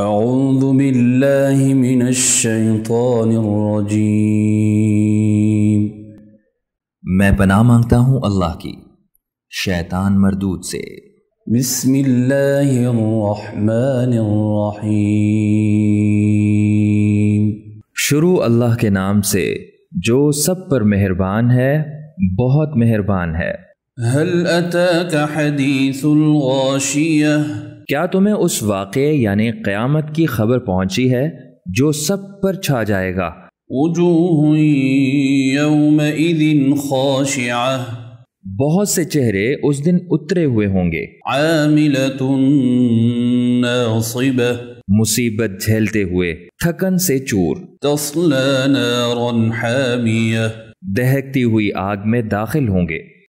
أعوذ بالله من الشیطان الرجیم میں پناہ مانگتا ہوں اللہ کی شیطان مردود سے بسم اللہ الرحمن الرحیم شروع اللہ کے نام سے جو سب پر مہربان ہے بہت مہربان ہے هل اتاک حدیث الغاشیہ क्या तुम्हें उस वाक़े यानी क़यामत की खबर पहुंची है जो सब पर छा जाएगा बहुत से चेहरे उस दिन उतरे हुए होंगे मुसीबत झेलते हुए थकन से चूर दहकती हुई आग में दाखिल होंगे